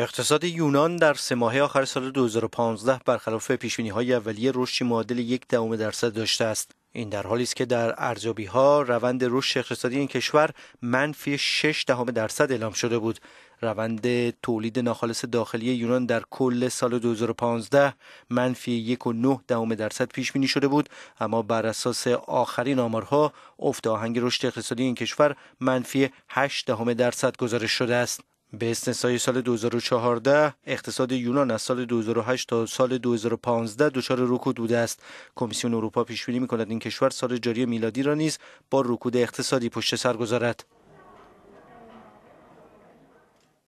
اقتصاد یونان در سه ماهه آخر سال 2015 برخلاف بینی های اولیه رشد معادل یک دهم درصد داشته است. این در حالی است که در ارزیابی ها روند رشد اقتصادی این کشور منفی 6 دهم درصد اعلام شده بود. روند تولید ناخالص داخلی یونان در کل سال 2015 منفی 1.9 دهم درصد پیش بینی شده بود اما بر اساس آخرین آمارها افت آهنگ رشد اقتصادی این کشور منفی 8 دهم درصد گزارش شده است به استثنای سال 2014 اقتصاد یونان از سال 2008 تا سال 2015 دچار رکود بوده است کمیسیون اروپا پیش بینی می‌کند این کشور سال جاری میلادی را نیز با رکود اقتصادی پشت سر گذارد